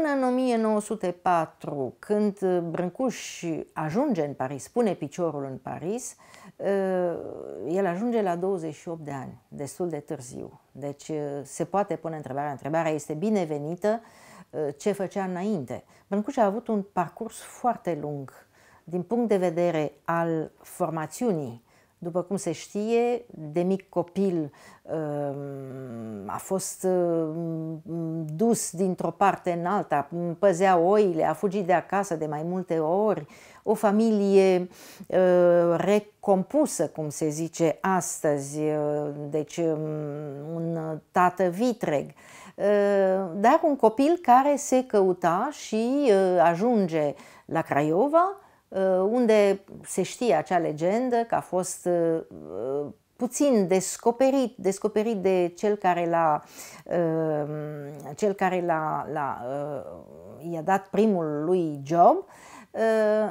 Până în 1904, când uh, Brâncuș ajunge în Paris, pune piciorul în Paris, uh, el ajunge la 28 de ani, destul de târziu. Deci uh, se poate pune întrebarea. Întrebarea este binevenită ce făcea înainte. Brâncuș a avut un parcurs foarte lung din punct de vedere al formațiunii după cum se știe, de mic copil um, a fost um, dus dintr-o parte în alta, păzea oile, a fugit de acasă de mai multe ori, o familie uh, recompusă, cum se zice astăzi, uh, deci um, un tată vitreg, uh, dar un copil care se căuta și ajunge la Craiova, Uh, unde se știe acea legendă că a fost uh, uh, puțin descoperit, descoperit de cel care l-a, cel care l-a, l-a, i-a dat primul lui job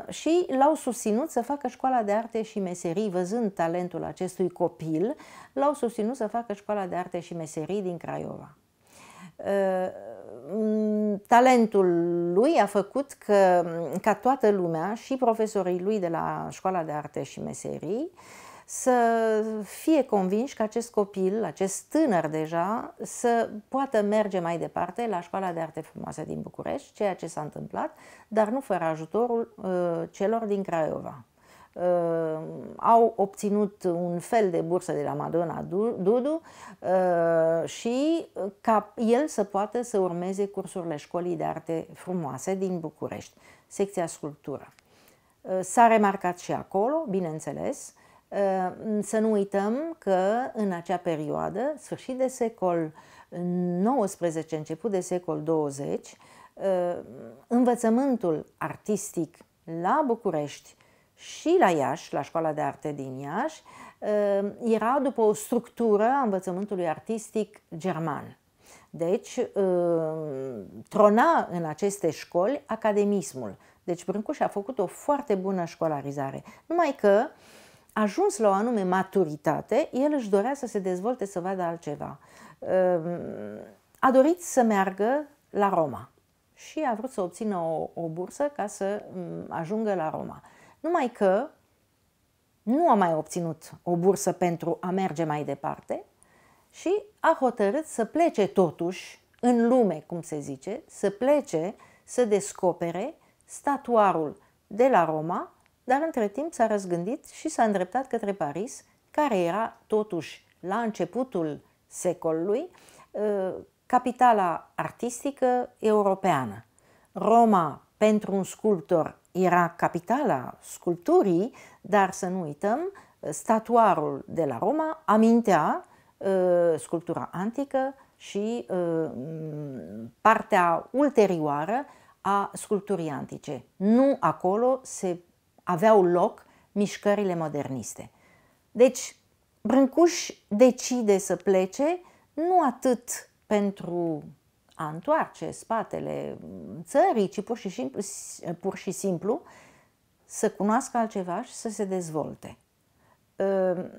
și l-au susținut să facă școala de arte și meserii, văzând talentul acestui copil, l-au susținut să facă școala de arte și meserii din Craiova. Mm, talentul lui a făcut că, mm, ca toată lumea și profesorii lui de la Școala de Arte și Meserii să fie convinși că acest copil, acest tânăr deja, să poată merge mai departe la Școala de Arte Frumoase din București, ceea ce s-a întâmplat, dar nu fără ajutorul uh, celor din Craiova. Uh, au obținut un fel de bursă de la Madonna Dudu uh, și ca el să poată să urmeze cursurile școlii de arte frumoase din București, secția sculptură. Uh, s-a remarcat și acolo, bineînțeles, să nu uităm că în acea perioadă, sfârșit de secol XIX, început de secol 20, învățământul artistic la București și la Iași, la Școala de Arte din Iași, uh, era după o structură a învățământului artistic german. Deci, uh, trona în aceste școli academismul. Deci Brâncuș a făcut o foarte bună școlarizare. Numai că, ajuns la o anume maturitate, el își dorea să se dezvolte, să vadă altceva. Uh, a dorit să meargă la Roma și a vrut să obțină o, o bursă ca să mm, ajungă la Roma. Numai că nu a mai obținut o bursă pentru a merge mai departe și a hotărât să plece totuși în lume, cum se zice, să plece să descopere statuarul de la Roma, dar între timp s-a răzgândit și s-a îndreptat către Paris, care era totuși la începutul secolului ă, capitala artistică europeană. Roma pentru un sculptor era capitala sculpturii, dar să nu uităm, statuarul de la Roma amintea uh, sculptura antică și uh, partea ulterioară a sculpturii antice. Nu acolo se aveau loc mișcările moderniste. Deci, Brâncuș decide să plece nu atât pentru a întoarce spatele țării, ci pur și simplu, pur și simplu să cunoască altceva și să se dezvolte. Ehm,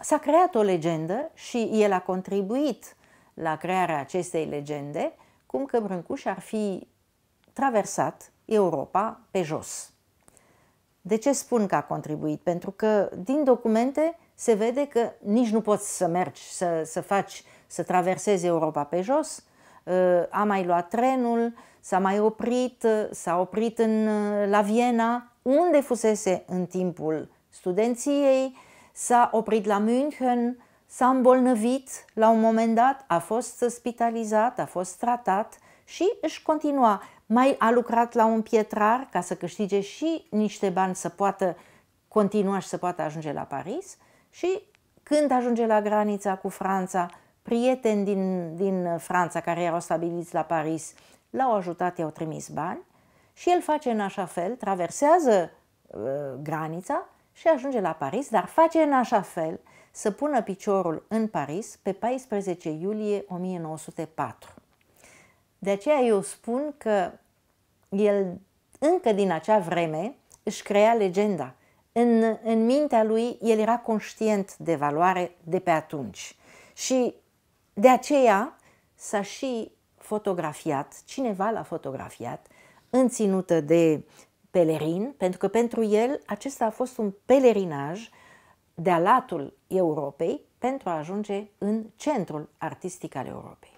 s-a creat o legendă și el a contribuit la crearea acestei legende, cum că Brâncuș ar fi traversat Europa pe jos. De ce spun că a contribuit? Pentru că din documente se vede că nici nu poți să mergi, să, să faci să traverseze Europa pe jos, uh, a mai luat trenul, s-a mai oprit, uh, s-a oprit în, uh, la Viena, unde fusese în timpul studenției, s-a oprit la München, s-a îmbolnăvit la un moment dat, a fost spitalizat, a fost tratat și își continua. Mai a lucrat la un pietrar ca să câștige și niște bani să poată continua și să poată ajunge la Paris și când ajunge la granița cu Franța, prieteni din, din Franța care erau stabiliți la Paris l-au ajutat, i-au trimis bani și el face în așa fel, traversează uh, granița și ajunge la Paris, dar face în așa fel să pună piciorul în Paris pe 14 iulie 1904. De aceea eu spun că el încă din acea vreme își crea legenda. În, în mintea lui el era conștient de valoare de pe atunci. Și de aceea s-a și fotografiat, cineva l-a fotografiat, în ținută de pelerin, pentru că pentru el acesta a fost un pelerinaj de-a latul Europei pentru a ajunge în centrul artistic al Europei.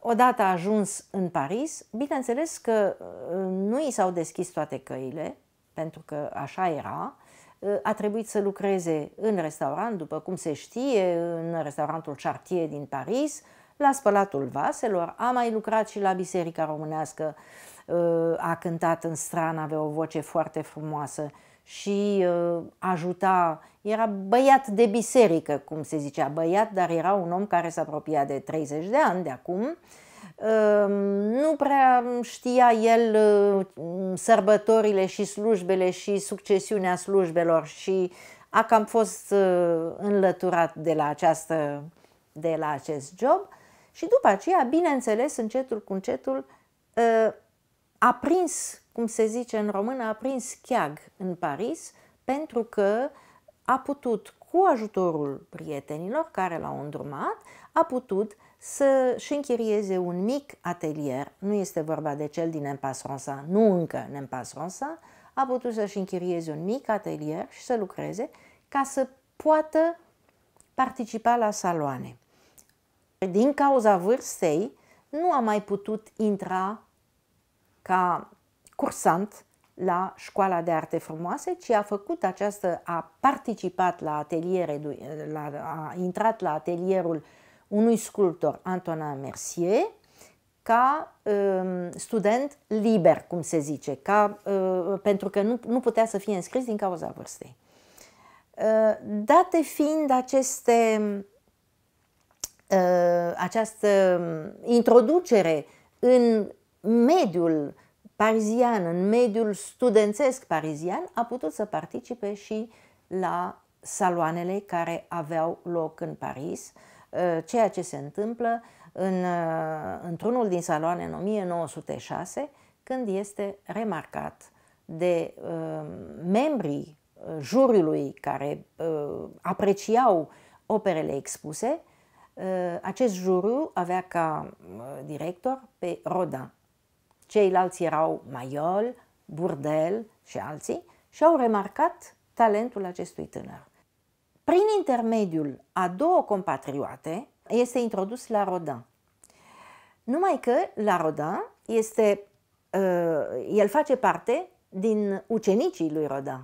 Odată ajuns în Paris, bineînțeles că uh, nu i s-au deschis toate căile, pentru că așa era, a trebuit să lucreze în restaurant, după cum se știe, în restaurantul Chartier din Paris, la spălatul vaselor, a mai lucrat și la Biserica Românească, uh, a cântat în stran, avea o voce foarte frumoasă și uh, ajuta, era băiat de biserică, cum se zicea, băiat, dar era un om care s-a apropiat de 30 de ani de acum, Ehm, nu prea știa el ehm, sărbătorile și slujbele și succesiunea slujbelor și a cam fost ehm, înlăturat de la, această, de la acest job și după aceea, bineînțeles, încetul cu încetul, a prins, cum se zice în română, a prins cheag în Paris pentru că a putut, cu ajutorul prietenilor care l-au îndrumat, a putut uh, să-și închirieze un mic atelier, nu este vorba de cel din Empasronsa, nu încă în Empasronsa, a putut să-și închirieze un mic atelier și să lucreze ca să poată participa la saloane. Din cauza vârstei, nu a mai putut intra ca cursant la școala de arte frumoase, ci a făcut această, a participat la ateliere, la, a intrat la atelierul uh, unui sculptor, Antonin Mercier, ca uh, student liber, cum se zice, ca, uh, pentru că nu, nu putea să fie înscris din cauza vârstei. Uh, date fiind aceste, uh, această introducere în mediul parizian, în mediul studențesc parizian, a putut să participe și la saloanele care aveau loc în Paris, Ă, ceea ce se întâmplă în, ă, într-unul din saloane în 1906, când este remarcat de uh, membrii juriului care uh, apreciau operele expuse, uh, acest juriu avea ca director pe Rodin. Ceilalți erau Maiol, Burdel și alții și au remarcat talentul acestui tânăr. Prin intermediul a două compatrioate, este introdus la Rodin. Numai că la Rodin este, uh, el face parte din ucenicii lui Rodin.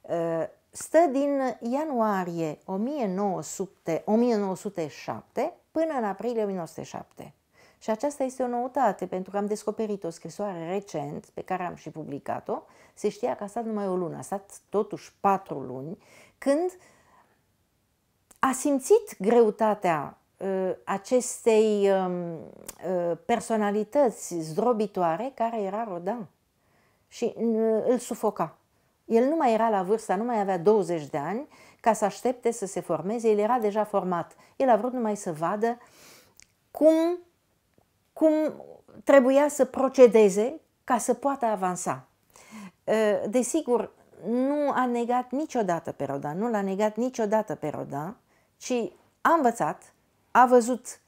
Uh, stă din ianuarie 1900, 1907 până în aprilie 1907. Și aceasta este o noutate, pentru că am descoperit o scrisoare recent, pe care am și publicat-o. Se știa că a stat numai o lună, a stat totuși patru luni, când uh, a simțit greutatea uh, acestei um, uh, personalități zdrobitoare care era Rodin și uh, îl sufoca. El nu mai era la vârsta, nu mai avea 20 de ani ca să aștepte să se formeze, el era deja format. El a vrut numai să vadă cum, cum trebuia să procedeze ca să poată avansa. Desigur, nu a negat niciodată pe Rodin, nu l-a negat niciodată pe Rodin, ci a învățat, a văzut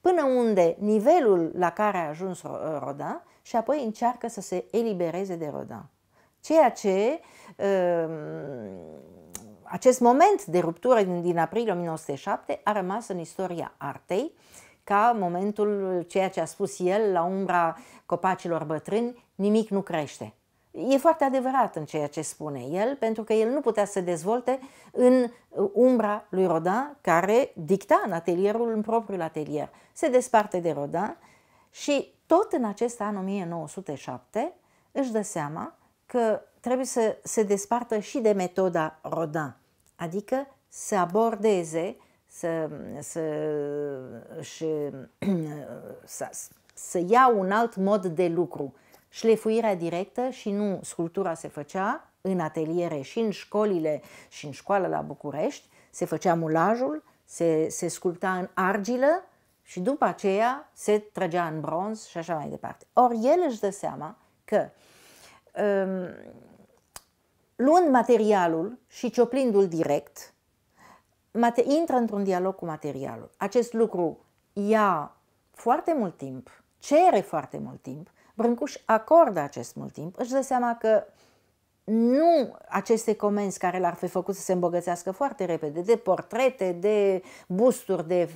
până unde nivelul la care a ajuns uh, Rodin și apoi încearcă să se elibereze de Rodin. Ceea ce um, acest moment de ruptură din aprilie 1907 a rămas în istoria artei ca momentul, ceea ce a spus el, la umbra copacilor bătrâni, nimic nu crește e foarte adevărat în ceea ce spune el, pentru că el nu putea să se dezvolte în umbra lui Rodin, care dicta în atelierul, în propriul atelier. Se desparte de Rodin și tot în acest an 1907 își dă seama că trebuie să se despartă și de metoda Rodin, adică să abordeze, să, să, și, să, să ia un alt mod de lucru șlefuirea directă și nu sculptura se făcea în ateliere și în școlile și în școală la București, se făcea mulajul, se, se sculpta în argilă și după aceea se trăgea în bronz și așa mai departe. Ori el își dă seama că um, luând materialul și cioplindu-l direct, mate- intră într-un dialog cu materialul. Acest lucru ia foarte mult timp, cere foarte mult timp, Brâncuș acordă acest mult timp, își dă seama că nu aceste comenzi care l-ar fi făcut să se îmbogățească foarte repede de portrete, de busturi, de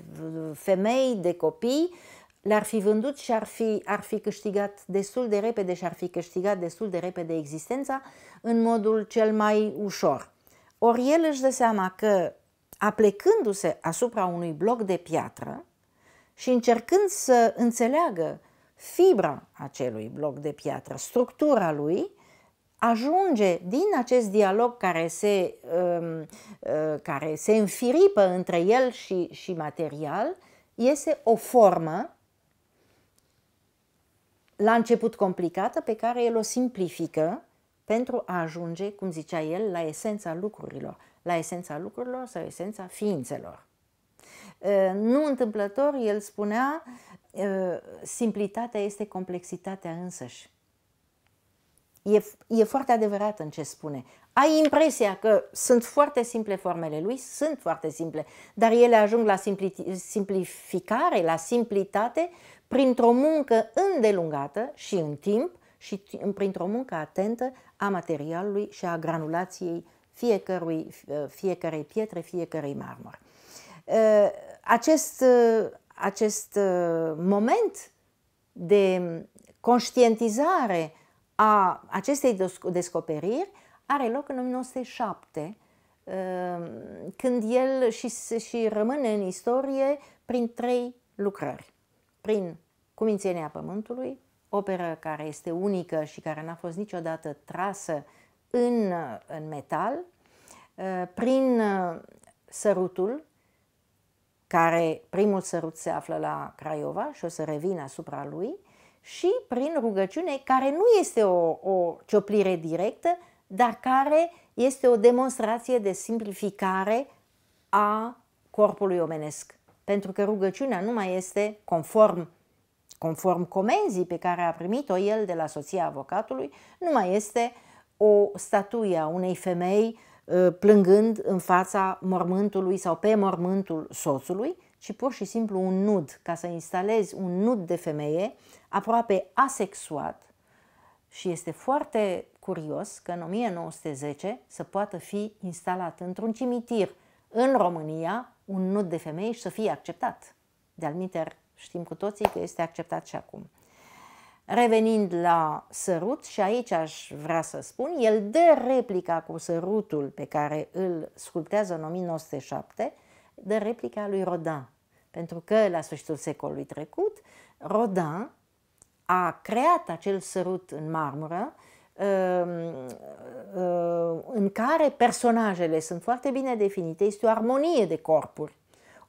femei, de copii, le-ar fi vândut și ar fi, ar fi câștigat destul de repede și ar fi câștigat destul de repede existența în modul cel mai ușor. Ori el își dă seama că aplecându-se asupra unui bloc de piatră și încercând să înțeleagă fibra acelui bloc de piatră, structura lui, ajunge din acest dialog care se, um, uh, care se înfiripă între el și, și material, iese o formă la început complicată pe care el o simplifică pentru a ajunge, cum zicea el, la esența lucrurilor, la esența lucrurilor sau esența ființelor. Uh, nu întâmplător, el spunea Ă, simplitatea este complexitatea însăși. E, e foarte adevărat în ce spune. Ai impresia că sunt foarte simple formele lui, sunt foarte simple, dar ele ajung la simpli, simplificare, la simplitate, printr-o muncă îndelungată și în timp și printr-o muncă atentă a materialului și a granulației fiecărui, fiecarei pietre, fiecărei marmor. Ă, acest acest uh, moment de conștientizare a acestei descoperiri are loc în 1907, uh, când el și, și rămâne în istorie prin trei lucrări. Prin Cumințenia Pământului, operă care este unică și care n-a fost niciodată trasă în, în metal, uh, prin Sărutul, care primul sărut se află la Craiova și o să revin asupra lui, și prin rugăciune, care nu este o, o cioplire directă, dar care este o demonstrație de simplificare a corpului omenesc. Pentru că rugăciunea nu mai este conform conform comenzii pe care a primit-o el de la soția avocatului, nu mai este o statuie a unei femei uh, Ă, plângând în fața mormântului sau pe mormântul soțului, ci pur și simplu un nud, ca să instalezi un nud de femeie aproape asexuat. Și este foarte curios că în 1910 să poată fi instalat într-un cimitir în România un nud de femeie și să fie acceptat. De-al știm cu toții că este acceptat și acum. Revenind la sărut, și aici aș vrea să spun, el dă replica cu sărutul pe care îl sculptează în 1907, dă replica lui Rodin. Pentru că la sfârșitul secolului trecut, Rodin a creat acel sărut în marmură, um, um, în care personajele sunt foarte bine definite, este o armonie de corpuri,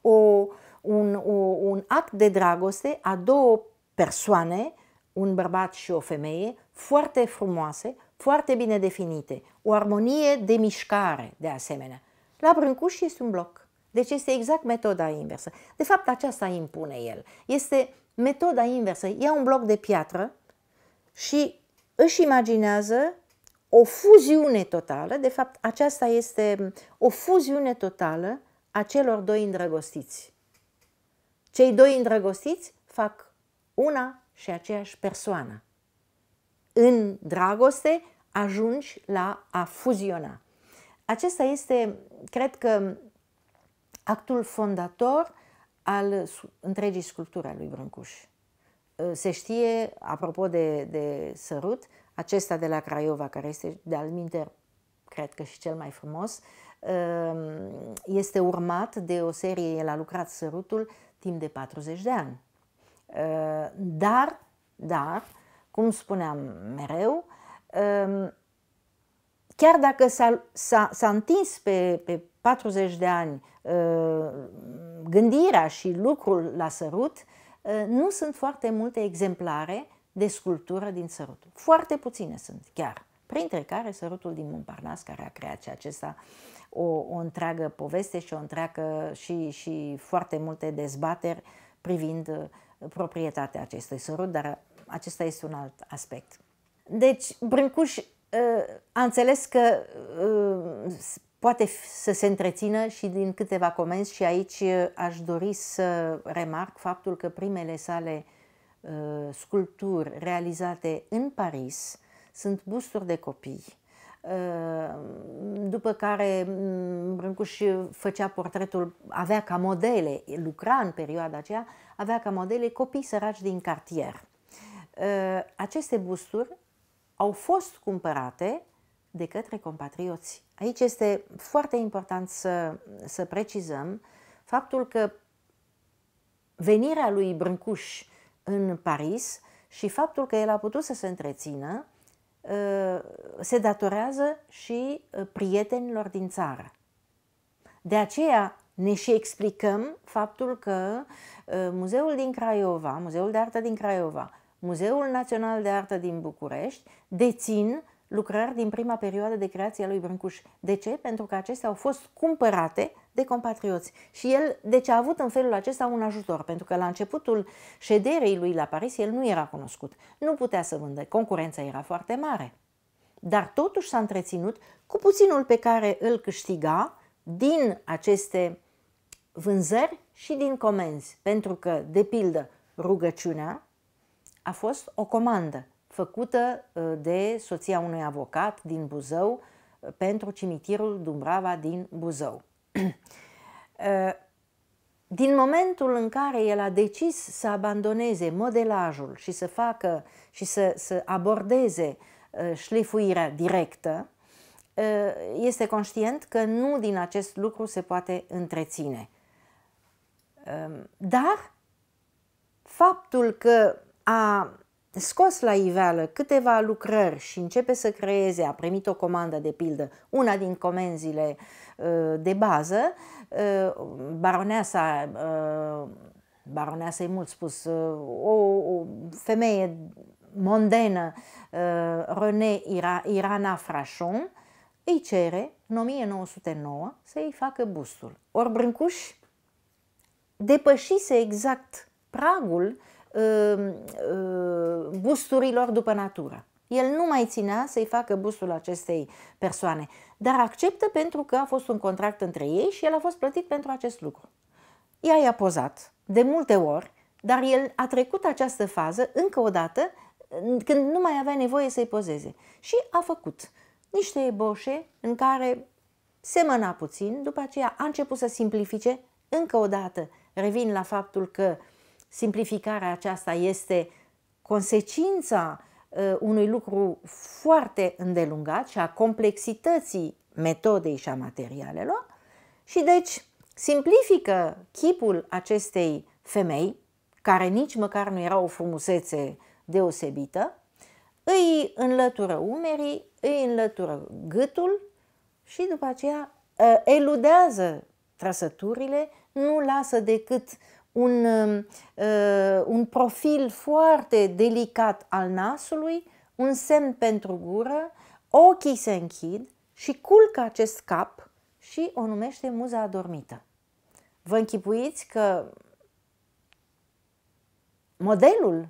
o, un, o, un act de dragoste a două persoane un bărbat și o femeie foarte frumoase, foarte bine definite, o armonie de mișcare, de asemenea. La Brâncuș este un bloc. Deci este exact metoda inversă. De fapt, aceasta impune el. Este metoda inversă. Ia un bloc de piatră și își imaginează o fuziune totală, de fapt aceasta este o fuziune totală a celor doi îndrăgostiți. Cei doi îndrăgostiți fac una și aceeași persoană. În dragoste ajungi la a fuziona. Acesta este, cred că, actul fondator al întregii sculpturi a lui Brâncuș. Ă, se știe, apropo de, de sărut, acesta de la Craiova, care este de-al minter, cred că și cel mai frumos, ă, este urmat de o serie, el a lucrat sărutul timp de 40 de ani. Ă, dar, dar, cum spuneam mereu, ă, chiar dacă s-a, întins pe, pe 40 de ani ă, gândirea și lucrul la sărut, nu sunt foarte multe exemplare de sculptură din sărut. Foarte puține sunt chiar, printre care sărutul din Montparnasse, care a creat și acesta o, o întreagă poveste și o întreagă și, și foarte multe dezbateri privind proprietatea acestui sărut, dar acesta este un alt aspect. Deci, Brâncuș uh, a înțeles că uh, poate să se întrețină și din câteva comenzi și aici uh, aș dori să remarc faptul că primele sale sculpturi realizate în Paris sunt busturi de copii Ehm, după care mm, Brâncuș făcea portretul, avea ca modele, lucra în perioada aceea, avea ca modele copii săraci din cartier. Ehm, aceste busturi au fost cumpărate de către compatrioți. Aici este foarte important să, să precizăm faptul că venirea lui Brâncuș în Paris și faptul că el a putut să se întrețină se datorează și uh, prietenilor din țară. De aceea ne și explicăm faptul că uh, Muzeul din Craiova, Muzeul de Artă din Craiova, Muzeul Național de Artă din București dețin lucrări din prima perioadă de creație a lui Brâncuș. De ce? Pentru că acestea au fost cumpărate de compatrioți. Și el, deci a avut în felul acesta un ajutor, pentru că la începutul șederii lui la Paris el nu era cunoscut, nu putea să vândă, concurența era foarte mare. Dar totuși s-a întreținut cu puținul pe care îl câștiga din aceste vânzări și din comenzi, pentru că, de pildă, rugăciunea a fost o comandă făcută uh, de soția unui avocat din Buzău uh, pentru cimitirul Dumbrava din Buzău. Uh, din momentul în care el a decis să abandoneze modelajul și să facă și să, să abordeze uh, șlefuirea directă, uh, este conștient că nu din acest lucru se poate întreține. Um, dar faptul că a scos la iveală câteva lucrări și începe să creeze, a primit o comandă de pildă, una din comenzile uh, Uh, de bază. Uh, baroneasa, uh, baroneasa e mult spus, o, o femeie mondenă, René Irana Frașon, îi cere în 1909 să îi facă bustul. Ori Brâncuș depășise exact pragul uh, uh, busturilor după natură. El nu mai ținea să-i facă busul acestei persoane, dar acceptă pentru că a fost un contract între ei și el a fost plătit pentru acest lucru. Ea i-a pozat de multe ori, dar el a trecut această fază încă o dată când nu mai avea nevoie să-i pozeze. Și a făcut niște eboșe în care semăna puțin, după aceea a început să simplifice. Încă o dată revin la faptul că simplificarea aceasta este consecința Uh, unui lucru foarte îndelungat și a complexității metodei și a materialelor și deci simplifică chipul acestei femei, care nici măcar nu era o frumusețe deosebită, îi înlătură umerii, îi înlătură gâtul și după aceea uh, eludează trăsăturile, nu lasă decât uh, un, um, uh, un profil foarte delicat al nasului, un semn pentru gură, ochii se închid și culcă acest cap și o numește muza adormită. Vă închipuiți că modelul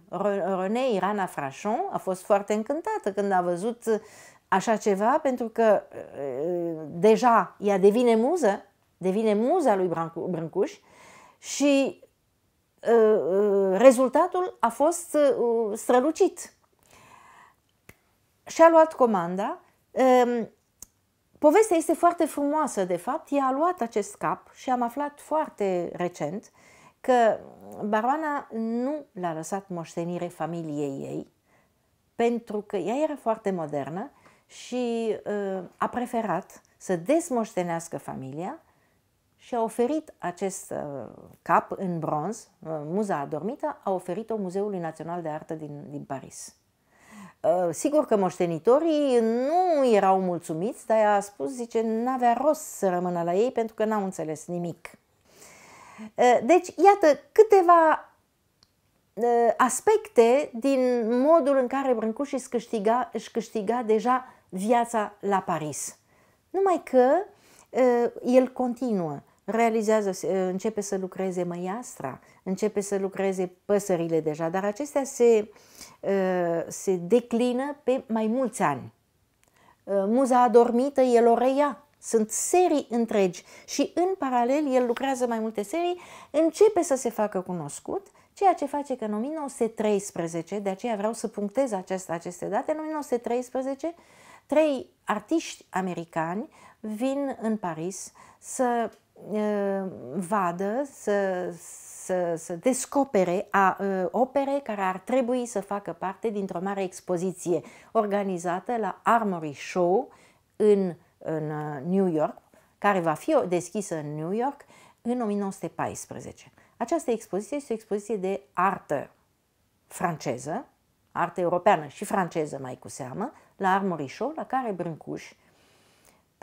René Irana Frachon a fost foarte încântată când a văzut așa ceva, pentru că uh, deja ea devine muză, devine muza lui Brâncuș și Uh, uh, rezultatul a fost uh, strălucit. Și-a luat comanda. Um, povestea este foarte frumoasă, de fapt. Ea a luat acest cap și am aflat foarte recent că baroana nu l-a lăsat moștenire familiei ei, pentru că ea era foarte modernă și a preferat să desmoștenească familia și a oferit acest uh, cap în bronz, uh, Muza Adormită, a oferit-o Muzeului Național de Artă din, din Paris. Uh, sigur că moștenitorii nu erau mulțumiți, dar ea a spus, zice, n-avea rost să rămână la ei pentru că n-au înțeles nimic. Deci, iată câteva aspecte din modul în care Brâncuș își câștiga, își câștiga deja viața la Paris. Numai că el continuă realizează, uh, începe să lucreze măiastra, începe să lucreze păsările deja, dar acestea se, uh, se declină pe mai mulți ani. Uh, muza adormită el o reia. Sunt serii întregi și în paralel el lucrează mai multe serii, începe să se facă cunoscut, ceea ce face că în 1913, de aceea vreau să punctez aceste aceste date, în 1913 trei artiști americani vin în Paris să Uh, vadă, să, să, să descopere a, uh, opere care ar trebui să facă parte dintr-o mare expoziție organizată la Armory Show în, în uh, New York, care va fi deschisă în New York în 1914. Această expoziție este o expoziție de artă franceză, artă europeană și franceză mai cu seamă, la Armory Show, la care Brâncuș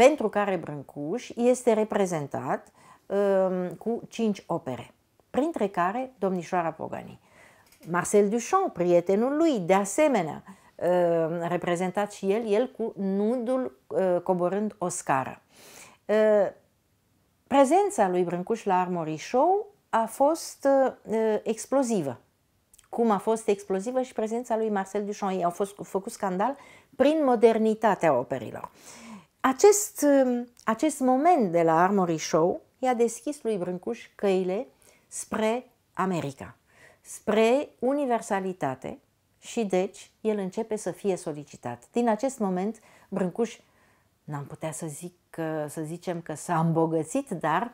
pentru care Brâncuș este reprezentat um, cu cinci opere, printre care Domnișoara Pogani. Marcel Duchamp, prietenul lui, de asemenea, um, reprezentat și el, el cu nudul uh, coborând o scară. Uh, prezența lui Brâncuș la Armory Show a fost uh, uh, explozivă cum a fost explozivă și prezența lui Marcel Duchamp. Ei au fost făcut scandal prin modernitatea operilor. Uh, acest, um, acest moment de la Armory Show i-a deschis lui Brâncuș căile spre America, spre universalitate și deci el începe să fie solicitat. Din acest moment, Brâncuș, n-am putea să, zic, să zicem că s-a îmbogățit, dar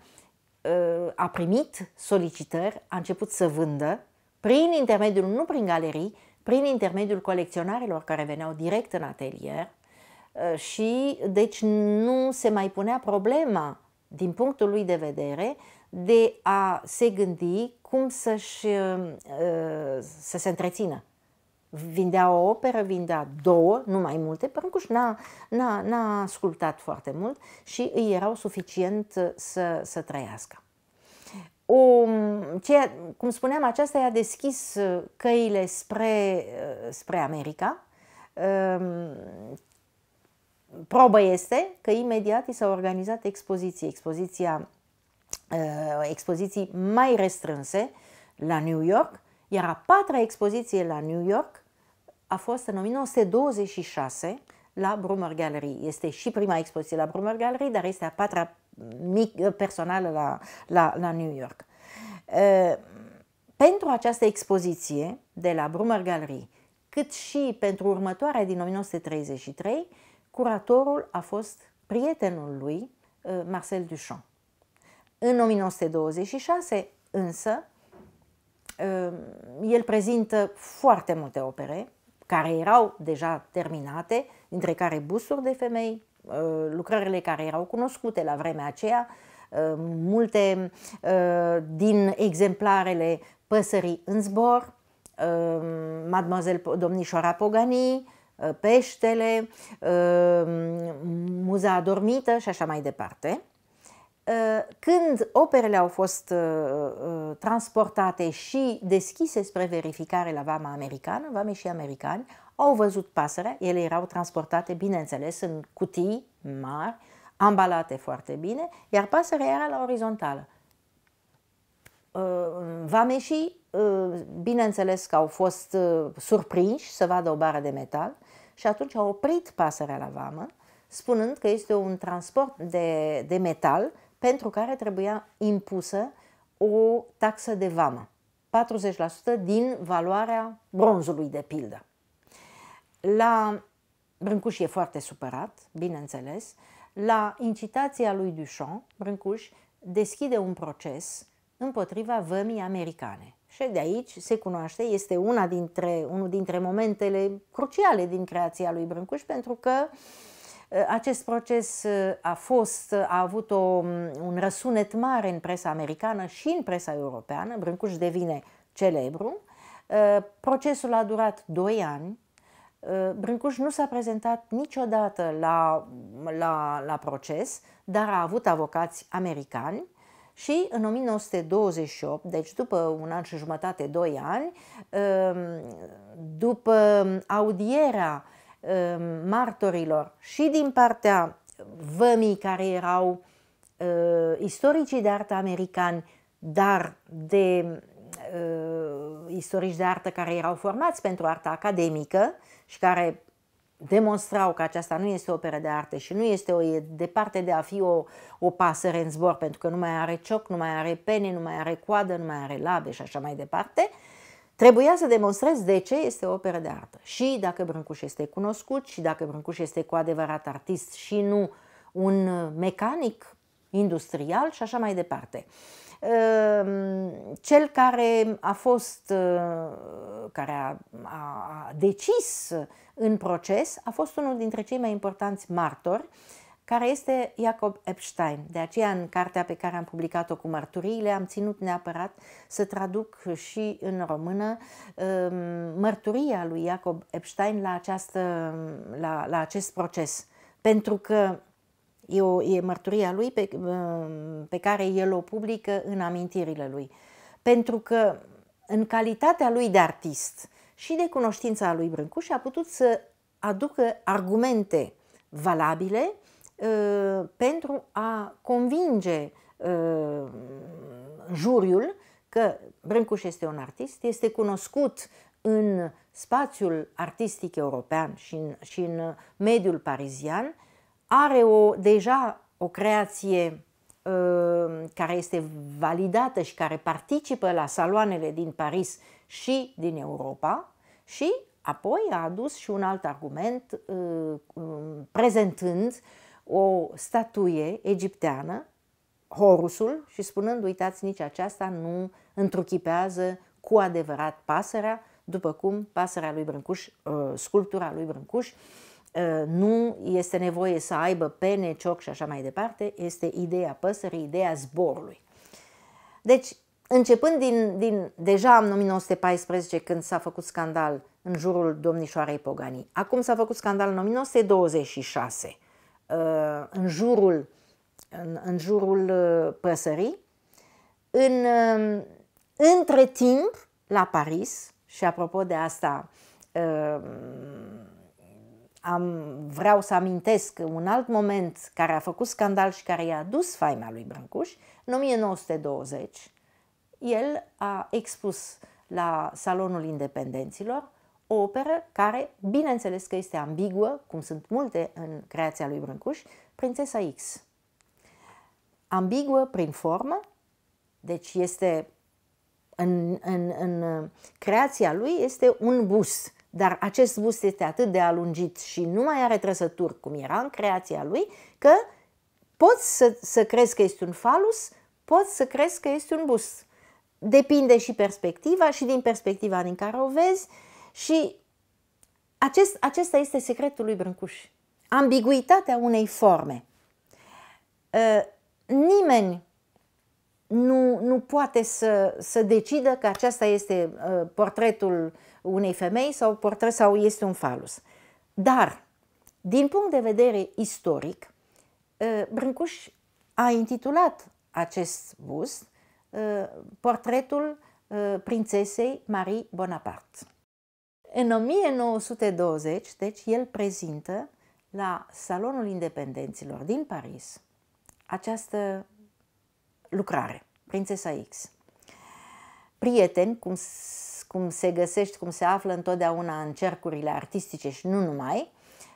uh, a primit solicitări, a început să vândă prin intermediul, nu prin galerii, prin intermediul colecționarilor care veneau direct în atelier, Uh, și deci nu se mai punea problema din punctul lui de vedere de a se gândi cum să-și, uh, uh, să se întrețină. Vindea o operă, vindea două, nu mai multe, pentru că n-a, n-a, n-a ascultat foarte mult și îi erau suficient să, să trăiască. O, ceea, cum spuneam, aceasta i-a deschis căile spre, spre America, um, probă este că imediat i s-au organizat expoziții, expoziția, uh, expoziții mai restrânse la New York, iar a patra expoziție la New York a fost în 1926 la Brummer Gallery. Este și prima expoziție la Brummer Gallery, dar este a patra mic, uh, personală la, la, la New York. Uh, pentru această expoziție de la Brummer Gallery, cât și pentru următoarea din 1933, Curatorul a fost prietenul lui, uh, Marcel Duchamp. În 1926, însă, uh, el prezintă foarte multe opere care erau deja terminate, dintre care Busuri de femei, uh, lucrările care erau cunoscute la vremea aceea, multe din exemplarele Păsării în zbor, Mademoiselle Domnișoara Poganii, Uh, peștele, uh, muza adormită și așa mai departe. Uh, când operele au fost transportate și deschise spre verificare la vama americană, vame și americani au văzut pasărea, ele erau transportate, bineînțeles, în cutii mari, ambalate foarte bine, iar pasărea era la orizontală. Vameșii, bineînțeles că au fost surprinși să vadă o bară de metal, și atunci a oprit pasărea la vamă, spunând că este un transport de, de metal pentru care trebuia impusă o taxă de vamă, 40% din valoarea bronzului, de pildă. La Brâncuș e foarte supărat, bineînțeles. La incitația lui Duchamp, Brâncuș deschide un proces împotriva vămii americane. Și de aici se cunoaște, este una dintre, unul dintre momentele cruciale din creația lui Brâncuș, pentru că uh, acest proces uh, a fost, uh, a avut o, um, un răsunet mare în presa americană și în presa europeană. Brâncuș devine celebru. Procesul a durat 2 ani. Brâncuș nu s-a prezentat niciodată la, la, la proces, dar a avut avocați americani și în 1928, deci după un an și jumătate, doi ani, um, după audierea um, martorilor și din partea vămii care erau uh, istoricii de artă americani, dar de uh, istorici de artă care erau formați pentru arta academică și care demonstrau că aceasta nu este o operă de arte și nu este o, e departe de a fi o, o pasăre în zbor pentru că nu mai are cioc, nu mai are pene, nu mai are coadă, nu mai are labe și așa mai departe, trebuia să demonstrez de ce este o operă de artă. Și dacă Brâncuș este cunoscut și dacă Brâncuș este cu adevărat artist și nu un mecanic industrial și așa mai departe. Ehm, cel care a fost, eh, care a, a decis în proces, a fost unul dintre cei mai importanți martori, care este Jacob Epstein. De aceea, în cartea pe care am publicat-o cu mărturiile, am ținut neapărat să traduc și în română ehm, mărturia lui Jacob Epstein la, această, la, la acest proces. Pentru că E, o, e mărturia lui pe, uh, pe care el o publică în amintirile lui. Pentru că în calitatea lui de artist și de cunoștința lui Brâncuș a putut să aducă argumente valabile uh, pentru a convinge uh, juriul că Brâncuș este un artist, este cunoscut în spațiul artistic european și în, și în mediul parizian are o, deja o creație uh, care este validată și care participă la saloanele din Paris și din Europa și apoi a adus și un alt argument uh, um, prezentând o statuie egipteană, Horusul, și spunând, uitați, nici aceasta nu întruchipează cu adevărat pasărea, după cum pasărea lui Brâncuș, uh, sculptura lui Brâncuș, Ă, nu este nevoie să aibă pene, cioc și așa mai departe, este ideea păsării, ideea zborului. Deci, începând din, din deja în 1914, când s-a făcut scandal în jurul domnișoarei Pogani, acum s-a făcut scandal în 1926, ă, în jurul, în, în jurul ă, păsării, în, între timp, la Paris, și apropo de asta, am, vreau să amintesc un alt moment care a făcut scandal și care i-a adus faima lui Brâncuș. În 1920, el a expus la Salonul Independenților o operă care, bineînțeles că este ambiguă, cum sunt multe în creația lui Brâncuș, Prințesa X. Ambiguă prin formă, deci este în, în, în uh, creația lui este un bust dar acest bust este atât de alungit și nu mai are trăsături cum era în creația lui, că poți să, să crezi că este un falus, poți să crezi că este un bust. Depinde și perspectiva și din perspectiva din care o vezi și acest, acesta este secretul lui Brâncuș. Ambiguitatea unei forme. Ă, nimeni nu, nu poate să, să decidă că acesta este ă, portretul unei femei sau portret sau este un falus. Dar, din punct de vedere istoric, ă, Brâncuș a intitulat acest bust ă, portretul ă, prințesei Marie Bonaparte. În 1920, deci, el prezintă la Salonul Independenților din Paris această lucrare, Prințesa X. Prieteni, cum cum se găsește, cum se află întotdeauna în cercurile artistice și nu numai,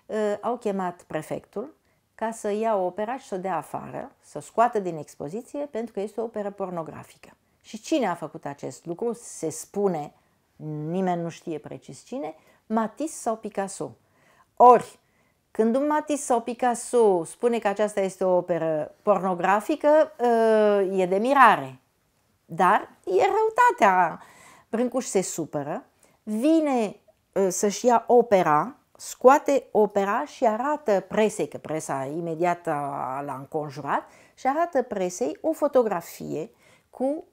uh, au chemat prefectul ca să ia opera și să o dea afară, să o scoată din expoziție, pentru că este o operă pornografică. Și cine a făcut acest lucru? Se spune, nimeni nu știe precis cine, Matisse sau Picasso. Ori, când un Matisse sau Picasso spune că aceasta este o operă pornografică, uh, e de mirare. Dar e răutatea Brâncuș se supără, vine uh, să-și ia opera, scoate opera și arată presei, că presa imediat l-a înconjurat, și arată presei o fotografie cu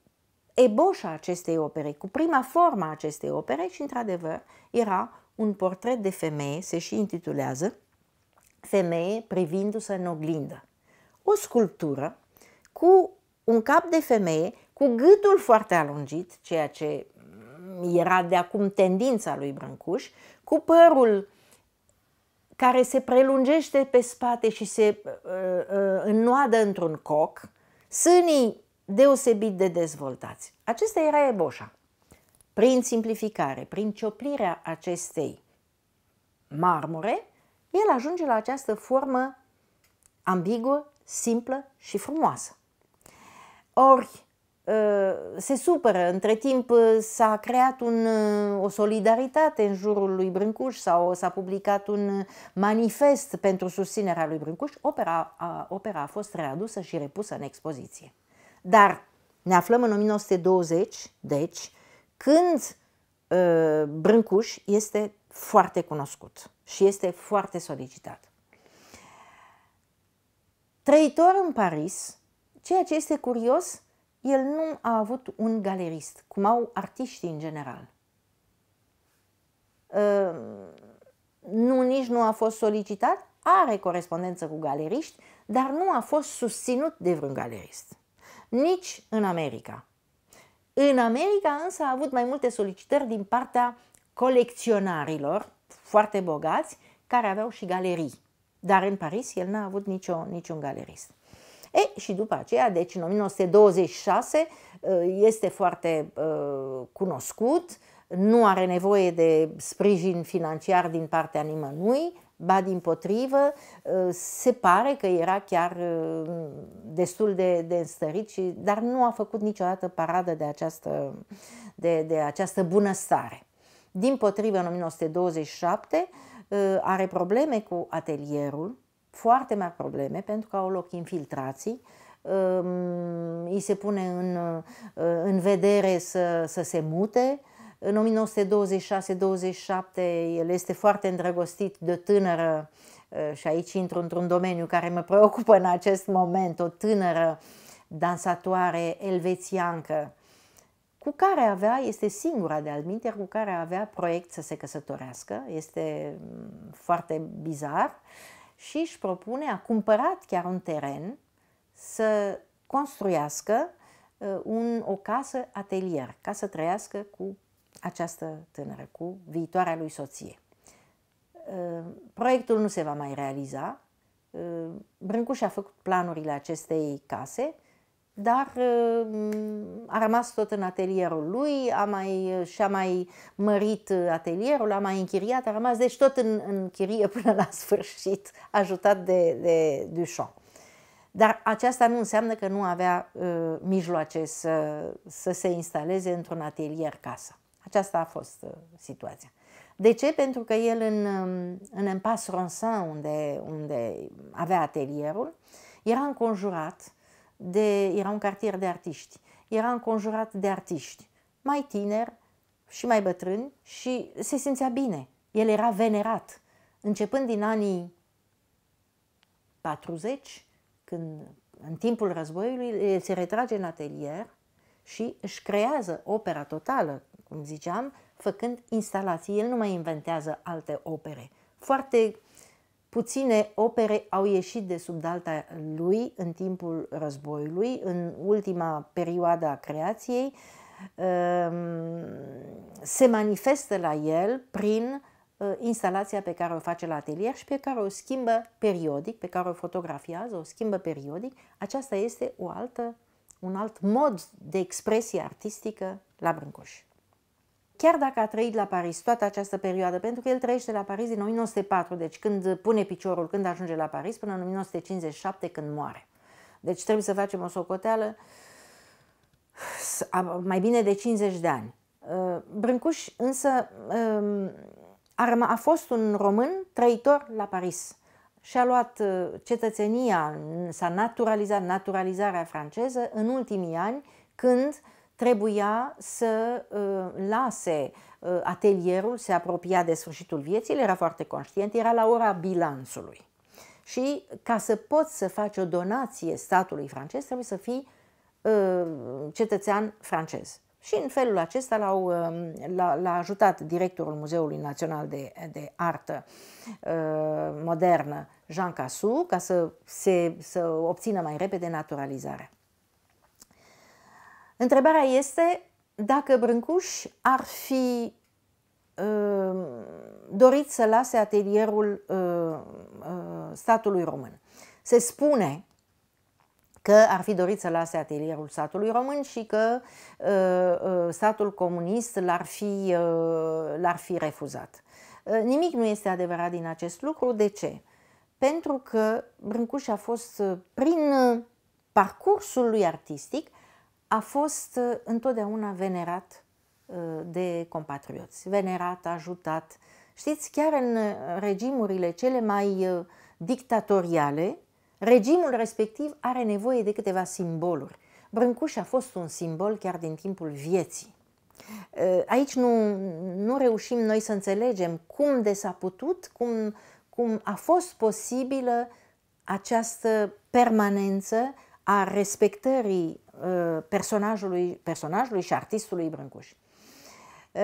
eboșa acestei opere, cu prima forma acestei opere și, într-adevăr, era un portret de femeie, se și intitulează, femeie privindu-se în oglindă. O sculptură cu un cap de femeie, cu gâtul foarte alungit, ceea ce era de acum tendința lui Brâncuș, cu părul care se prelungește pe spate și se uh, uh, înnoadă într-un coc, sânii deosebit de dezvoltați. Acesta era eboșa. Prin simplificare, prin cioplirea acestei marmure, el ajunge la această formă ambiguă, simplă și frumoasă. Ori, Uh, se supără. Între timp uh, s-a creat un, uh, o solidaritate în jurul lui Brâncuș sau s-a publicat un manifest pentru susținerea lui Brâncuș. Opera a, opera a fost readusă și repusă în expoziție. Dar ne aflăm în 1920, deci, când uh, Brâncuș este foarte cunoscut și este foarte solicitat. Trăitor în Paris, ceea ce este curios el nu a avut un galerist, cum au artiștii în general. Ehm, nu, nici nu a fost solicitat, are corespondență cu galeriști, dar nu a fost susținut de vreun galerist. Nici în America. În America însă a avut mai multe solicitări din partea colecționarilor foarte bogați, care aveau și galerii. Dar în Paris el n-a avut nicio, niciun galerist. E, și după aceea, deci în 1926 uh, este foarte uh, cunoscut, nu are nevoie de sprijin financiar din partea nimănui, ba din potrivă, uh, se pare că era chiar destul de, de înstărit, și, dar nu a făcut niciodată paradă de această, de, de această bunăstare. Din potrivă, în 1927 are probleme cu atelierul, foarte mari probleme pentru că au loc infiltrații, îi se pune în, în vedere să, să se mute. În 1926-27 el este foarte îndrăgostit de tânără și aici intru într-un domeniu care mă preocupă în acest moment, o tânără dansatoare elvețiancă cu care avea, este singura de alminter cu care avea proiect să se căsătorească, este foarte bizar. Uh, și își propune, a cumpărat chiar un teren să construiască uh, un, o casă atelier, ca să trăiască cu această tânără, cu viitoarea lui soție. Uh, proiectul nu se va mai realiza. Uh, Brâncuș a făcut planurile acestei case, dar uh, a rămas tot în atelierul lui, a mai, și-a mai mărit uh, atelierul, a mai închiriat, a rămas, deci tot în, în chirie până la sfârșit, ajutat de, de Duchamp. Dar aceasta nu înseamnă că nu avea uh, mijloace să, să se instaleze într-un atelier casă. Aceasta a fost uh, situația. De ce? Pentru că el în, um, în Empas Ronsin, unde, unde avea atelierul, era înconjurat de, era un cartier de artiști, era înconjurat de artiști, mai tineri și mai bătrâni și se simțea bine. El era venerat. Începând din anii 40, când în timpul războiului el se retrage în atelier și își creează opera totală, cum ziceam, făcând instalații. El nu mai inventează alte opere. Foarte Puține opere au ieșit de sub dalta lui în timpul războiului, în ultima perioadă a creației, ehm, se manifestă la el prin eh, instalația pe care o face la atelier și pe care o schimbă periodic, pe care o fotografiază, o schimbă periodic. Aceasta este o altă, un alt mod de expresie artistică la Brâncoși chiar dacă a trăit la Paris toată această perioadă, pentru că el trăiește la Paris din 1904, deci când pune piciorul, când ajunge la Paris, până în 1957, când moare. Deci trebuie să facem o socoteală mai bine de 50 de ani. Uh, Brâncuș însă um, a, a fost un român trăitor la Paris și a luat uh, cetățenia, s-a naturalizat, naturalizarea franceză în ultimii ani, când uh, trebuia să uh, lase uh, atelierul, se apropia de sfârșitul vieții, el era foarte conștient, era la ora bilanțului. Și ca să poți să faci o donație statului francez, trebuie să fii uh, cetățean francez. Și în felul acesta l-au, um, l-a, ajutat directorul Muzeului Național de, de Artă Modernă, Jean Cassou, ca să, se, să obțină mai repede naturalizarea. Întrebarea este dacă Brâncuș ar fi uh, dorit să lase atelierul uh, uh, statului român. Se spune că ar fi dorit să lase atelierul statului român și că uh, uh statul comunist l-ar fi, uh, l-ar fi refuzat. Uh, nimic nu este adevărat din acest lucru. De ce? Pentru că Brâncuș a fost, uh, prin uh, parcursul lui artistic, a fost uh, întotdeauna venerat uh, de compatrioți, venerat, ajutat. Știți, chiar în uh, regimurile cele mai dictatoriale, regimul respectiv are nevoie de câteva simboluri. Brâncuș a fost un simbol chiar din timpul vieții. Aici nu, nu reușim noi să înțelegem cum de s-a putut, cum, cum a fost posibilă această permanență a respectării Uh, personajului, personajului și artistului Brâncuș. Uh,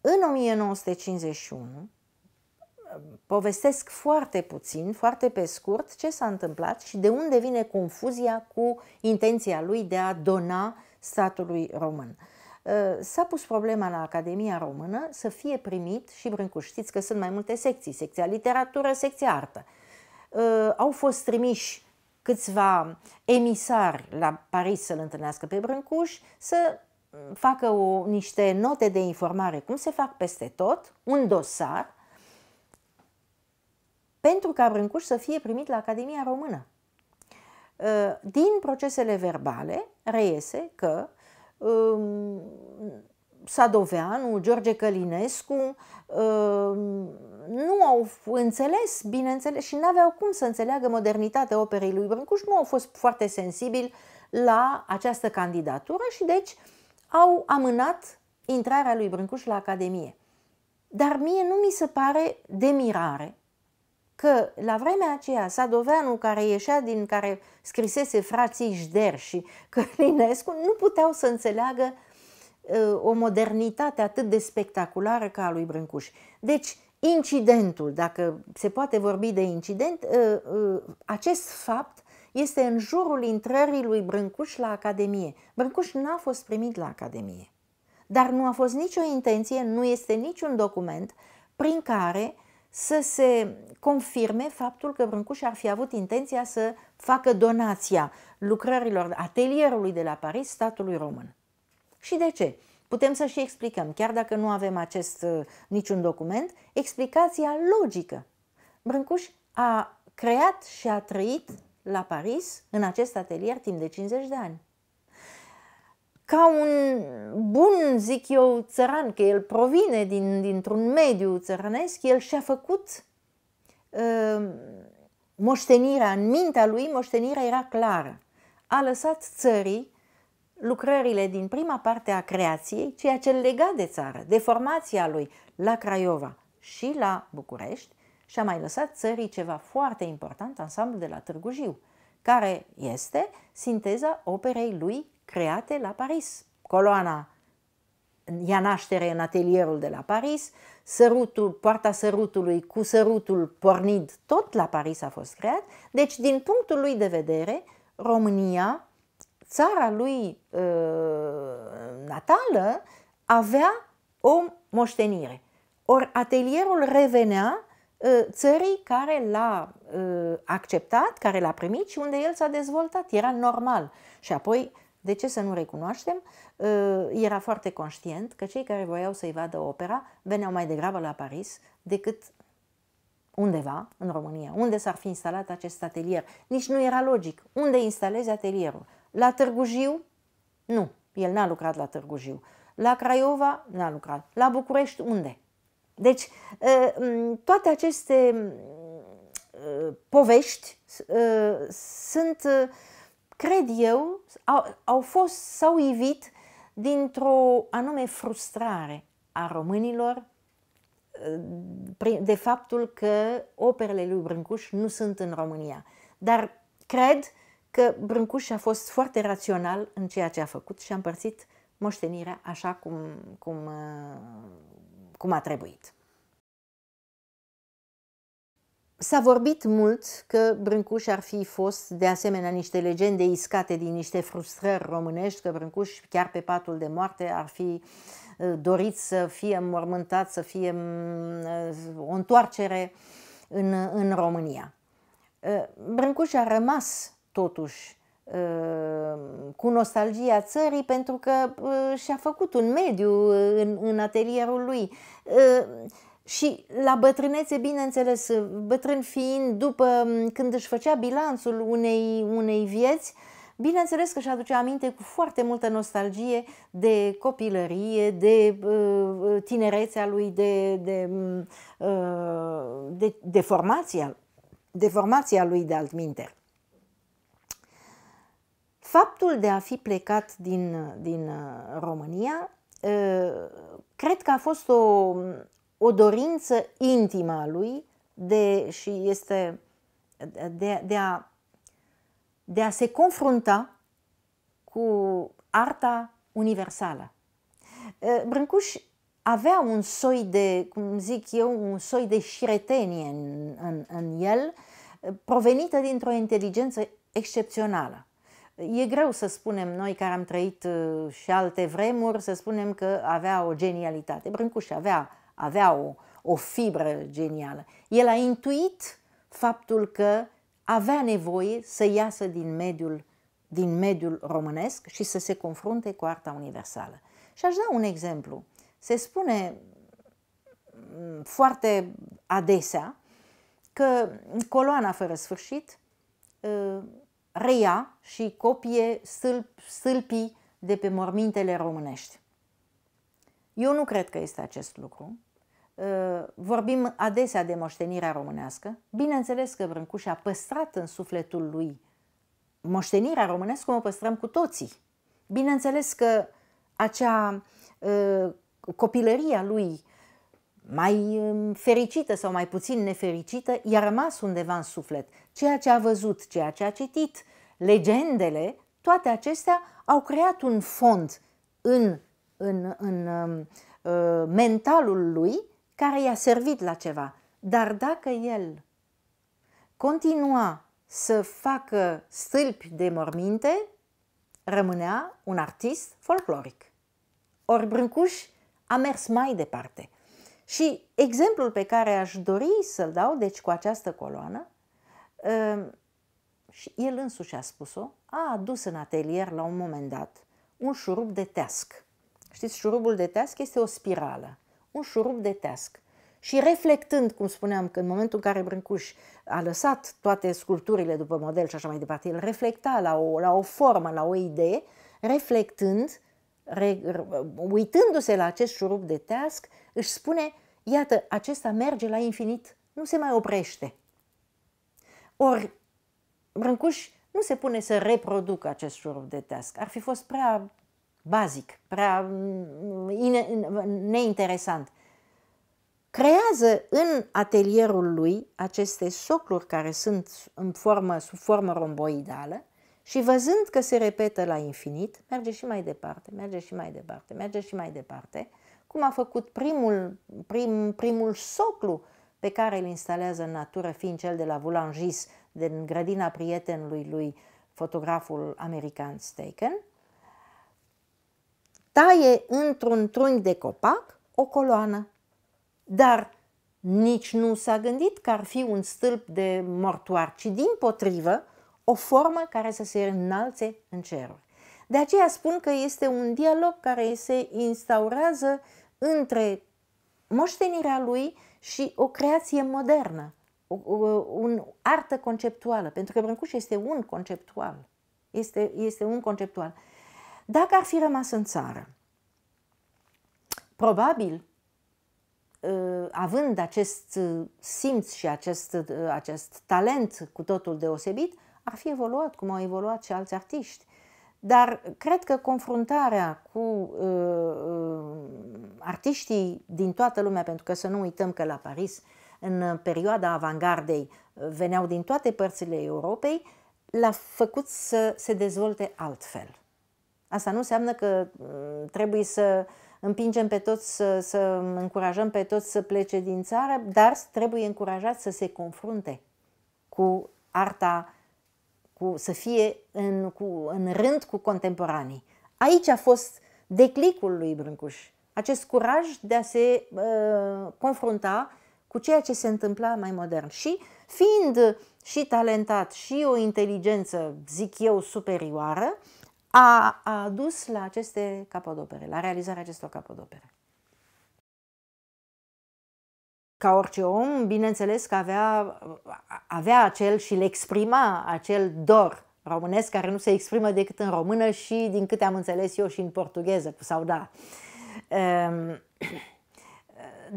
în 1951, uh, povestesc foarte puțin, foarte pe scurt, ce s-a întâmplat și de unde vine confuzia cu intenția lui de a dona statului român. S-a pus problema la Academia Română să fie primit și Brâncuș. Știți că sunt mai multe secții, secția literatură, secția artă. Au fost trimiși câțiva emisari la Paris să-l întâlnească pe Brâncuș, să facă o, niște note de informare, cum se fac peste tot, un dosar, pentru ca Brâncuș să fie primit la Academia Română. Din procesele verbale reiese că um, Sadoveanu, George Călinescu, uh, nu au înțeles, bineînțeles, și nu aveau cum să înțeleagă modernitatea operei lui Brâncuș, nu au fost foarte sensibili la această candidatură și deci au amânat intrarea lui Brâncuș la Academie. Dar mie nu mi se pare de mirare că la vremea aceea Sadoveanu care ieșea din care scrisese frații Jder și Călinescu nu puteau să înțeleagă uh, Ă, o modernitate atât de spectaculară ca a lui Brâncuș. Deci, incidentul, dacă se poate vorbi de incident, ă, ă, acest fapt este în jurul intrării lui Brâncuș la Academie. Brâncuș n-a fost primit la Academie, dar nu a fost nicio intenție, nu este niciun document prin care să se confirme faptul că Brâncuș ar fi avut intenția să facă donația lucrărilor atelierului de la Paris statului român. Și de ce? Putem să și explicăm, chiar dacă nu avem acest uh, niciun document, explicația logică. Brâncuș a creat și a trăit la Paris, în acest atelier, timp de 50 de ani. Ca un bun, zic eu, țăran, că el provine din, dintr-un mediu țărănesc, el și-a făcut uh, moștenirea, în mintea lui, moștenirea era clară. A lăsat țării lucrările din prima parte a creației, ceea ce lega de țară, de formația lui la Craiova și la București, și a mai lăsat țării ceva foarte important, ansamblu de la Târgu Jiu, care este sinteza operei lui create la Paris. Coloana ia naștere în atelierul de la Paris, sărutul, poarta sărutului cu sărutul pornit tot la Paris a fost creat, deci din punctul lui de vedere, România țara lui uh, natală avea o moștenire. Ori atelierul revenea uh, țării care l-a uh, acceptat, care l-a primit și unde el s-a dezvoltat. Era normal. Și apoi, de ce să nu recunoaștem, era foarte conștient că cei care voiau să-i vadă opera veneau mai degrabă la Paris decât undeva în România, unde s-ar fi instalat acest atelier. Nici nu era logic. Unde instalezi atelierul? La Târgu Jiu? Nu, el n-a lucrat la Târgu Jiu. La Craiova? N-a lucrat. La București? Unde? Deci, ă, toate aceste ă, povești ă, sunt, cred eu, au, fost, s-au ivit dintr-o anume frustrare a românilor de faptul că operele lui Brâncuș nu sunt în România. Dar cred că Brâncuș a fost foarte rațional în ceea ce a făcut și a împărțit moștenirea așa cum, cum, uh, cum a trebuit. S-a vorbit mult că Brâncuș ar fi fost de asemenea niște legende iscate din niște frustrări românești, că Brâncuș chiar pe patul de moarte ar fi uh, dorit să fie mormântat, să fie mm, uh, o întoarcere în, în România. Brâncuș a rămas totuși ă, cu nostalgia țării pentru că ă, și-a făcut un mediu ă, în, în atelierul lui. Și la bătrânețe, bineînțeles, bătrân fiind, după când își făcea bilanțul unei, unei vieți, bineînțeles că își aduce aminte cu foarte multă nostalgie de copilărie, de tinerețea lui, de, de, de, de, de, formația, de formația lui de altminteri. Faptul de a fi plecat din, din uh, România, uh, cred că a fost o, o dorință intimă a lui de, și este de, de, a, de a se confrunta cu arta universală. Uh, Brâncuș avea un soi de, cum zic eu, un soi de șiretenie în, în, în el, provenită dintr-o inteligență excepțională. E greu să spunem noi care am trăit uh, și alte vremuri, să spunem că avea o genialitate. Brâncuș avea, avea o, o fibră genială. El a intuit faptul că avea nevoie să iasă din mediul, din mediul românesc și să se confrunte cu arta universală. Și aș da un exemplu. Se spune mm, foarte adesea că coloana fără sfârșit uh, reia și copie sâlpii de pe mormintele românești. Eu nu cred că este acest lucru. Uh, vorbim adesea de moștenirea românească. Bineînțeles că Brâncuș a păstrat în sufletul lui moștenirea românească, o păstrăm cu toții. Bineînțeles că acea uh, copilăria lui mai um, fericită sau mai puțin nefericită, i-a rămas undeva în suflet. Ceea ce a văzut, ceea ce a citit, legendele, toate acestea au creat un fond în, în, în um, uh, mentalul lui care i-a servit la ceva. Dar dacă el continua să facă stâlpi de morminte, rămânea un artist folcloric. Ori Brâncuș a mers mai departe. Și exemplul pe care aș dori să-l dau, deci cu această coloană, um, și el însuși a spus-o, a adus în atelier la un moment dat un șurub de teasc. Știți, șurubul de teasc este o spirală, un șurub de teasc. Și reflectând, cum spuneam, că în momentul în care Brâncuș a lăsat toate sculpturile după model și așa mai departe, el reflecta la o, la o formă, la o idee, reflectând, re, uitându-se la acest șurub de teasc, își spune, iată, acesta merge la infinit, nu se mai oprește. Ori, Brâncuș nu se pune să reproducă acest șurub de teasc. Ar fi fost prea bazic, prea mm, neinteresant. Creează în atelierul lui aceste socluri care sunt în formă, sub formă romboidală și văzând că se repetă la infinit, merge și mai departe, merge și mai departe, merge și mai departe cum a făcut primul, prim, primul soclu pe care îl instalează în natură, fiind cel de la Vulangis, din grădina prietenului lui, fotograful american Staken, taie într-un trunchi de copac o coloană, dar nici nu s-a gândit că ar fi un stâlp de mortuar. ci din potrivă o formă care să se înalțe în ceruri. De aceea spun că este un dialog care se instaurează între moștenirea lui și o creație modernă, o, o, un artă conceptuală, pentru că Brâncuș este un conceptual. Este, este un conceptual. Dacă ar fi rămas în țară, probabil, uh, având acest uh, simț și acest, uh, acest talent cu totul deosebit, ar fi evoluat cum au evoluat și alți artiști. Dar cred că confruntarea cu uh, uh, artiștii din toată lumea, pentru că să nu uităm că la Paris, în perioada avangardei, veneau din toate părțile Europei, l-a făcut să se dezvolte altfel. Asta nu înseamnă că uh, trebuie să împingem pe toți, să, să încurajăm pe toți să plece din țară, dar trebuie încurajat să se confrunte cu arta cu, să fie în, cu, în rând cu contemporanii. Aici a fost declicul lui Brâncuș, acest curaj de a se uh, confrunta cu ceea ce se întâmpla mai modern. Și fiind și talentat și o inteligență, zic eu, superioară, a, a dus la aceste capodopere, la realizarea acestor capodopere ca orice om, bineînțeles că avea, avea acel și le exprima acel dor românesc care nu se exprimă decât în română și, din câte am înțeles eu, și în portugheză, cu da. Ehm,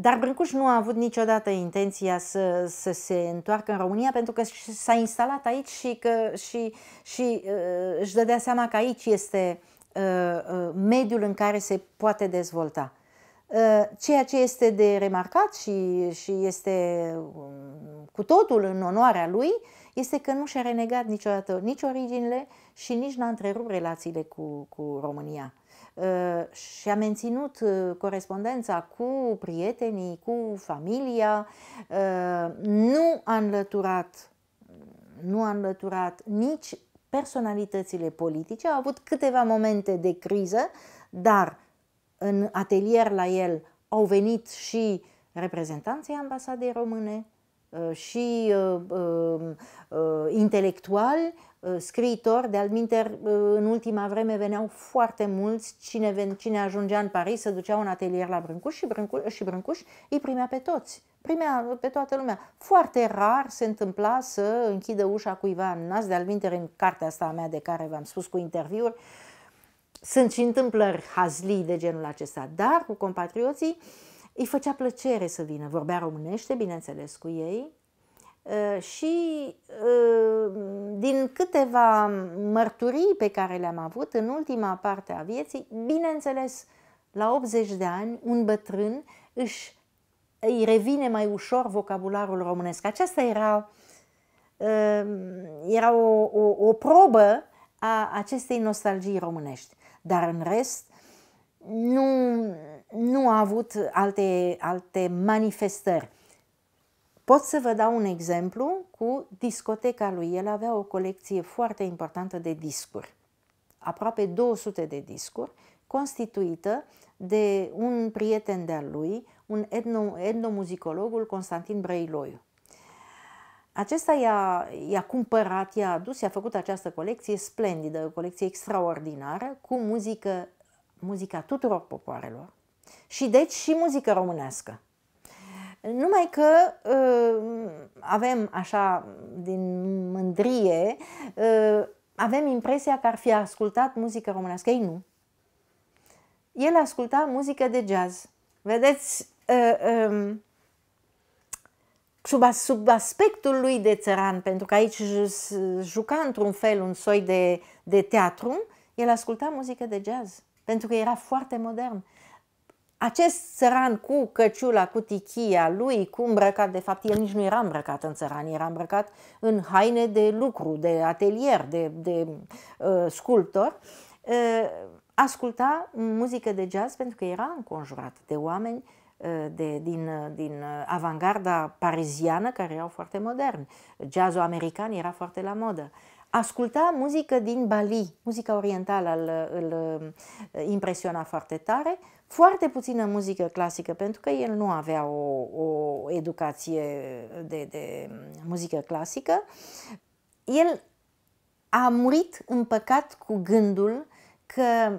dar Brâncuș nu a avut niciodată intenția să, să se întoarcă în România pentru că s-a instalat aici și, că, și, și uh, își dădea seama că aici este uh, uh, mediul în care se poate dezvolta. Ă, ceea ce este de remarcat și, și este um, cu totul în onoarea lui este că nu și-a renegat niciodată nici originile și nici n-a întrerupt relațiile cu, cu România. Ă, și a menținut ă, corespondența cu prietenii, cu familia, nu a înlăturat, nu a înlăturat nici personalitățile politice, a avut câteva momente de criză, dar în atelier la el au venit și reprezentanții ambasadei române, uh, și uh, uh, uh, intelectuali, uh, scriitori, de altminteri, uh, în ultima vreme veneau foarte mulți, cine, ven, cine ajungea în Paris se ducea un atelier la Brâncuș și Brâncu, și Brâncuș îi primea pe toți, primea pe toată lumea. Foarte rar se întâmpla să închidă ușa cuiva în nas, de altminteri, în cartea asta a mea de care v-am spus cu interviuri, uh, sunt și întâmplări hazlii de genul acesta, dar cu compatrioții îi făcea plăcere să vină. Vorbea românește, bineînțeles, cu ei uh, și uh, din câteva mărturii pe care le-am avut în ultima parte a vieții, bineînțeles, la 80 de ani, un bătrân își îi revine mai ușor vocabularul românesc. Aceasta era, uh, era o, o, o probă a acestei nostalgii românești dar în rest nu, nu a avut alte, alte manifestări. Pot să vă dau un exemplu cu discoteca lui. El avea o colecție foarte importantă de discuri, aproape 200 de discuri, constituită de un prieten de-al lui, un etno, etnomuzicologul Constantin Brăiloiu. Acesta i-a, i-a cumpărat, i-a adus, i-a făcut această colecție splendidă, o colecție extraordinară, cu muzică, muzica tuturor popoarelor și deci și muzică românească. Numai că uh, avem așa, din mândrie, uh, avem impresia că ar fi ascultat muzică românească. Ei nu. El asculta muzică de jazz. Vedeți, uh, um, sub, sub aspectul lui de țăran, pentru că aici juca într-un fel un soi de, de teatru, el asculta muzică de jazz, pentru că era foarte modern. Acest țăran cu căciula, cu tichia lui, cu îmbrăcat, de fapt el nici nu era îmbrăcat în țăran, era îmbrăcat în haine de lucru, de atelier, de, de uh, sculptor, uh, asculta muzică de jazz pentru că era înconjurat de oameni Uh, de, din, uh, din uh, avangarda pariziană, care erau foarte moderni. Jazzul american era foarte la modă. Asculta muzică din Bali, muzica orientală îl, îl impresiona foarte tare, foarte puțină muzică clasică, pentru că el nu avea o, o educație de, de muzică clasică. El a murit în păcat cu gândul că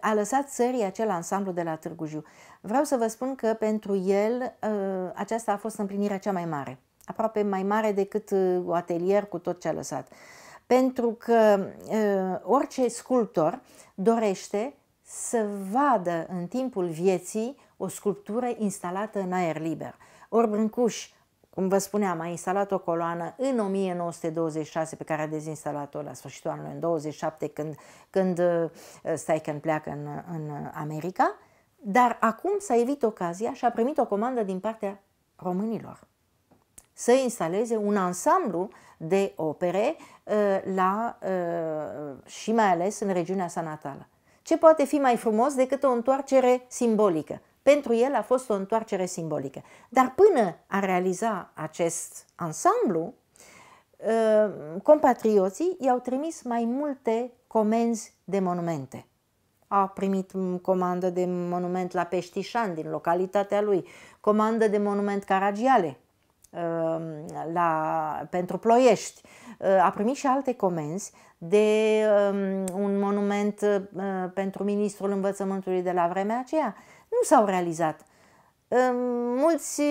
a lăsat țării acel ansamblu de la Târgu Jiu. Vreau să vă spun că pentru el uh, aceasta a fost împlinirea cea mai mare, aproape mai mare decât uh, atelier cu tot ce a lăsat. Pentru că uh, orice sculptor dorește să vadă în timpul vieții o sculptură instalată în aer liber. Ori Brâncuș, cum vă spuneam, a instalat o coloană în 1926 pe care a dezinstalat-o la sfârșitul anului, în 27 când, când Steichen pleacă în, în America dar acum s-a evit ocazia și a primit o comandă din partea românilor să instaleze un ansamblu de opere uh, la, uh, și mai ales în regiunea sa natală. Ce poate fi mai frumos decât o întoarcere simbolică? Pentru el a fost o întoarcere simbolică. Dar până a realiza acest ansamblu, uh, compatrioții i-au trimis mai multe comenzi de monumente a primit comandă de monument la Peștișan din localitatea lui, comandă de monument Caragiale um, la, pentru Ploiești. Uh, a primit și alte comenzi de um, un monument uh, pentru ministrul învățământului de la vremea aceea. Nu s-au realizat um, mulți,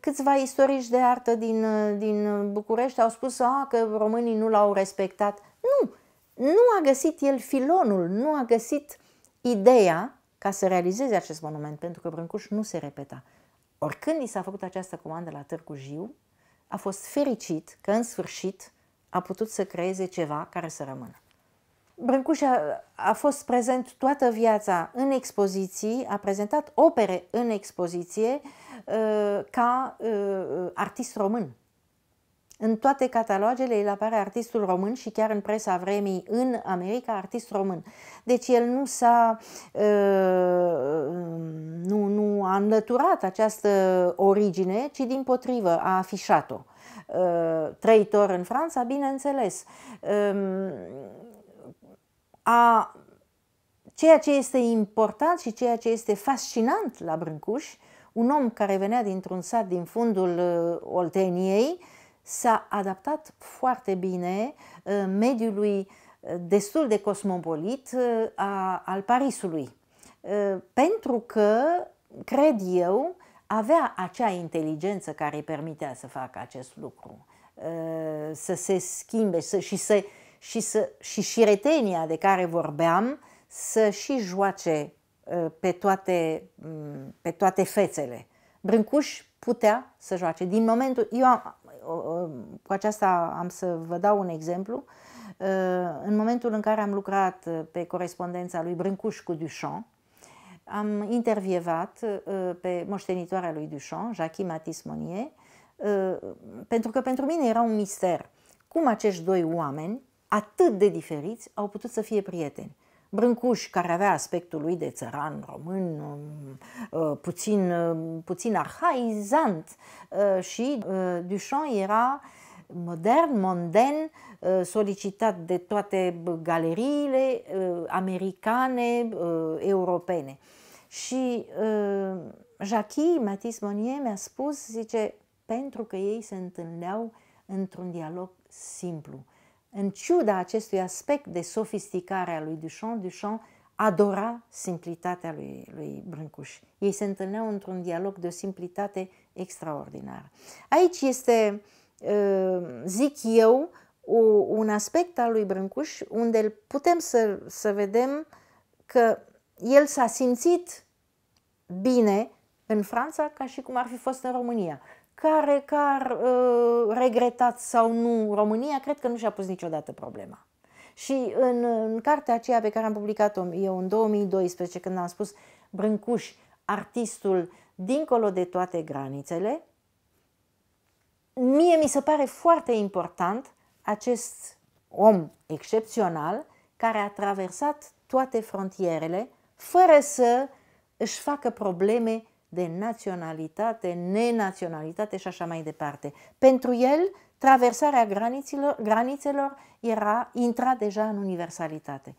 câțiva istorici de artă din, din București au spus a, că românii nu l-au respectat. Nu, nu a găsit el filonul, nu a găsit ideea ca să realizeze acest monument, pentru că Brâncuș nu se repeta. Oricând i s-a făcut această comandă la Târgu Jiu, a fost fericit că în sfârșit a putut să creeze ceva care să rămână. Brâncuș a, a fost prezent toată viața în expoziții, a prezentat opere în expoziție uh, ca uh, artist român. În toate catalogele îl apare artistul român și chiar în presa vremii în America artist român. Deci el nu s-a ă, nu, nu a înlăturat această origine, ci din potrivă a afișat-o. Ă, trăitor în Franța, bineînțeles. Ă, a, ceea ce este important și ceea ce este fascinant la Brâncuș, un om care venea dintr-un sat din fundul Olteniei, s-a adaptat foarte bine uh, mediului uh, destul de cosmopolit uh, al Parisului. Pentru că, cred eu, avea acea inteligență care îi permitea să facă acest lucru, să se schimbe să, și, să, și, să, și retenia de care vorbeam să și joace pe toate, mm, pe toate fețele. Brâncuș putea să joace. Din momentul, eu am, cu aceasta am să vă dau un exemplu. Uh, în momentul în care am lucrat pe corespondența lui Brâncuș cu Duchamp, am intervievat uh, pe moștenitoarea lui Duchamp, Jacques Matis Monnier, uh, pentru că pentru mine era un mister cum acești doi oameni, atât de diferiți, au putut să fie prieteni. Brâncuș, care avea aspectul lui de țăran român, um, uh, puțin, um, puțin arhaizant uh, și uh, Duchamp era modern, monden, solicitat de toate galeriile americane, europene. Și Jackie Matis Monnier mi-a spus, zice, pentru că ei se întâlneau într-un dialog simplu. În ciuda acestui aspect de sofisticare a lui Duchamp, Duchamp adora simplitatea lui, lui Brâncuș. Ei se întâlneau într-un dialog de o simplitate extraordinară. Aici este, ă, zic eu, un aspect al lui Brâncuș unde putem să, să vedem că el s-a simțit bine în Franța ca și cum ar fi fost în România care că ar uh, regretat sau nu România, cred că nu și-a pus niciodată problema. Și în, în cartea aceea pe care am publicat-o eu în 2012, când am spus Brâncuș, artistul dincolo de toate granițele, mie mi se pare foarte important acest om excepțional care a traversat toate frontierele fără să își facă probleme de naționalitate, nenaționalitate și așa mai departe. Pentru el, traversarea granițelor era intra deja în universalitate.